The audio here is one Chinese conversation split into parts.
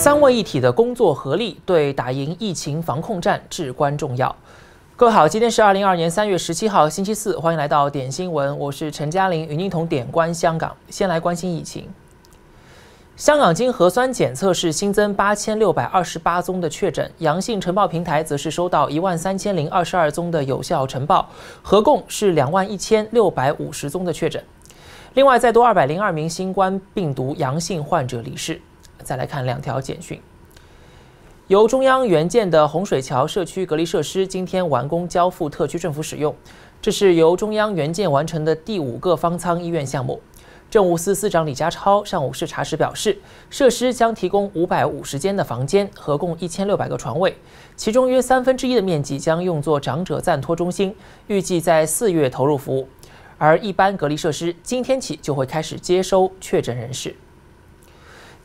三位一体的工作合力对打赢疫情防控战至关重要。各位好，今天是二零二二年三月十七号星期四，欢迎来到点新闻，我是陈嘉玲，与您同点关香港。先来关心疫情。香港经核酸检测是新增八千六百二十八宗的确诊，阳性呈报平台则是收到一万三千零二十二宗的有效呈报，合共是两万一千六百五十宗的确诊。另外，再多二百零二名新冠病毒阳性患者离世。再来看两条简讯。由中央援建的洪水桥社区隔离设施今天完工交付特区政府使用，这是由中央援建完成的第五个方舱医院项目。政务司司长李家超上午视察时表示，设施将提供五百五十间的房间和共一千六百个床位，其中约三分之一的面积将用作长者暂托中心，预计在四月投入服务。而一般隔离设施今天起就会开始接收确诊人士。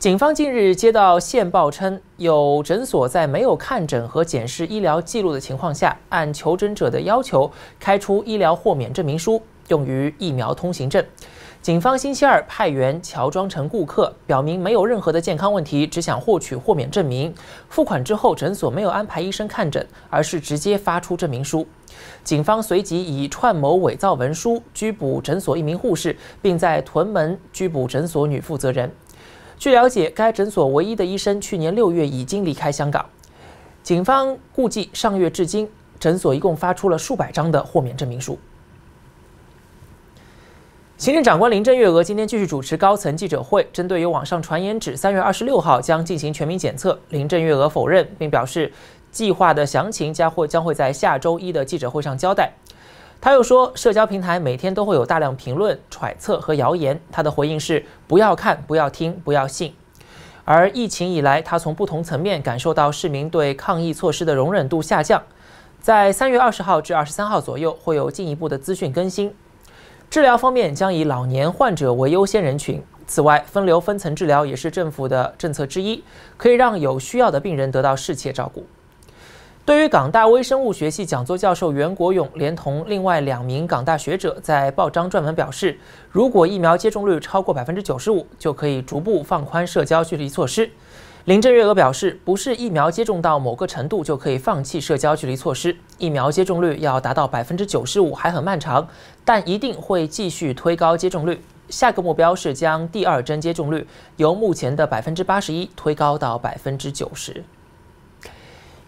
警方近日接到线报称，有诊所在没有看诊和检视医疗记录的情况下，按求诊者的要求开出医疗豁免证明书，用于疫苗通行证。警方星期二派员乔装成顾客，表明没有任何的健康问题，只想获取豁免证明。付款之后，诊所没有安排医生看诊，而是直接发出证明书。警方随即以串谋伪造文书拘捕诊所一名护士，并在屯门拘捕诊所女负责人。据了解，该诊所唯一的医生去年六月已经离开香港。警方估计，上月至今，诊所一共发出了数百张的豁免证明书。行政长官林郑月娥今天继续主持高层记者会，针对于网上传言指三月二十六号将进行全民检测，林郑月娥否认，并表示计划的详情将会将会在下周一的记者会上交代。他又说，社交平台每天都会有大量评论、揣测和谣言。他的回应是：不要看，不要听，不要信。而疫情以来，他从不同层面感受到市民对抗疫措施的容忍度下降。在三月二十号至二十三号左右，会有进一步的资讯更新。治疗方面将以老年患者为优先人群。此外，分流分层治疗也是政府的政策之一，可以让有需要的病人得到适切照顾。对于港大微生物学系讲座教授袁国勇，连同另外两名港大学者在报章撰文表示，如果疫苗接种率超过百分之九十五，就可以逐步放宽社交距离措施。林郑月娥表示，不是疫苗接种到某个程度就可以放弃社交距离措施，疫苗接种率要达到百分之九十五还很漫长，但一定会继续推高接种率。下个目标是将第二针接种率由目前的百分之八十一推高到百分之九十。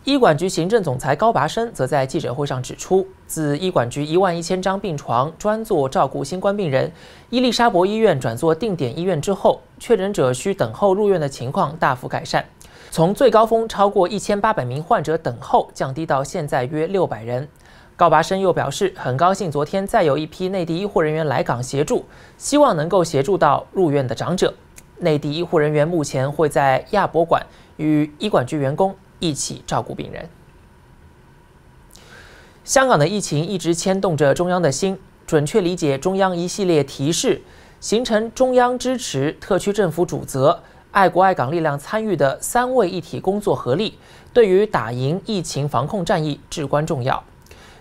医管局行政总裁高拔升则在记者会上指出，自医管局一万一千张病床专做照顾新冠病人，伊丽莎伯医院转做定点医院之后，确诊者需等候入院的情况大幅改善，从最高峰超过一千八百名患者等候，降低到现在约六百人。高拔升又表示，很高兴昨天再有一批内地医护人员来港协助，希望能够协助到入院的长者。内地医护人员目前会在亚博馆与医管局员工。一起照顾病人。香港的疫情一直牵动着中央的心，准确理解中央一系列提示，形成中央支持特区政府主责、爱国爱港力量参与的三位一体工作合力，对于打赢疫情防控战役至关重要。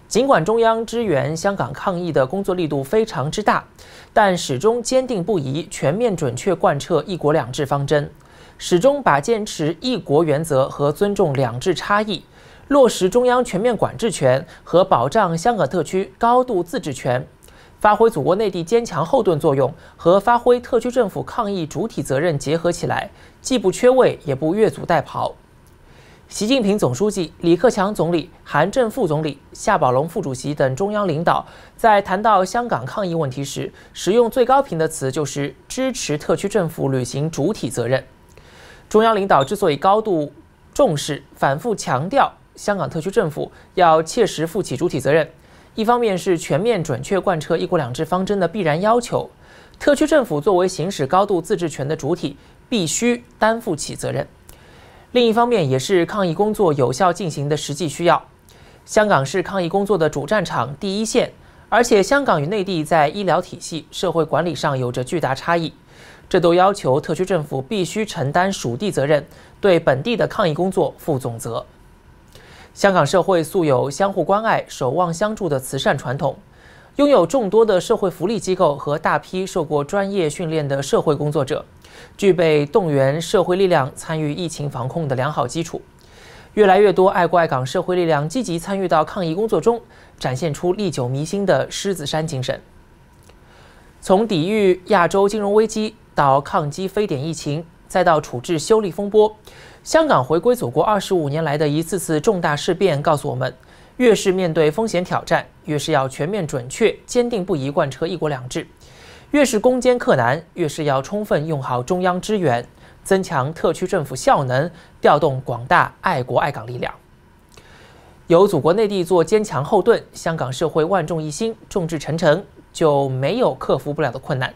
尽管中央支援香港抗疫的工作力度非常之大，但始终坚定不移、全面准确贯彻“一国两制”方针。始终把坚持“一国”原则和尊重“两制”差异，落实中央全面管制权和保障香港特区高度自治权，发挥祖国内地坚强后盾作用和发挥特区政府抗疫主体责任结合起来，既不缺位，也不越俎代庖。习近平总书记、李克强总理、韩正副总理、夏宝龙副主席等中央领导在谈到香港抗疫问题时，使用最高频的词就是支持特区政府履行主体责任。中央领导之所以高度重视、反复强调香港特区政府要切实负起主体责任，一方面是全面准确贯彻“一国两制”方针的必然要求，特区政府作为行使高度自治权的主体，必须担负起责任；另一方面，也是抗疫工作有效进行的实际需要。香港是抗疫工作的主战场、第一线，而且香港与内地在医疗体系、社会管理上有着巨大差异。这都要求特区政府必须承担属地责任，对本地的抗疫工作负总责。香港社会素有相互关爱、守望相助的慈善传统，拥有众多的社会福利机构和大批受过专业训练的社会工作者，具备动员社会力量参与疫情防控的良好基础。越来越多爱国爱港社会力量积极参与到抗疫工作中，展现出历久弥新的狮子山精神。从抵御亚洲金融危机到抗击非典疫情，再到处置修例风波，香港回归祖国二十五年来的一次次重大事变告诉我们：越是面对风险挑战，越是要全面准确、坚定不移贯彻“一国两制”；越是攻坚克难，越是要充分用好中央支援，增强特区政府效能，调动广大爱国爱港力量。有祖国内地做坚强后盾，香港社会万众一心、众志成城。就没有克服不了的困难，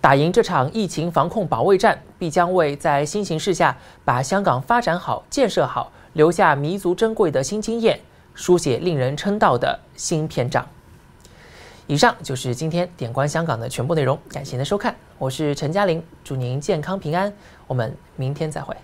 打赢这场疫情防控保卫战，必将为在新形势下把香港发展好、建设好留下弥足珍贵的新经验，书写令人称道的新篇章。以上就是今天《点关香港》的全部内容，感谢您的收看，我是陈嘉玲，祝您健康平安，我们明天再会。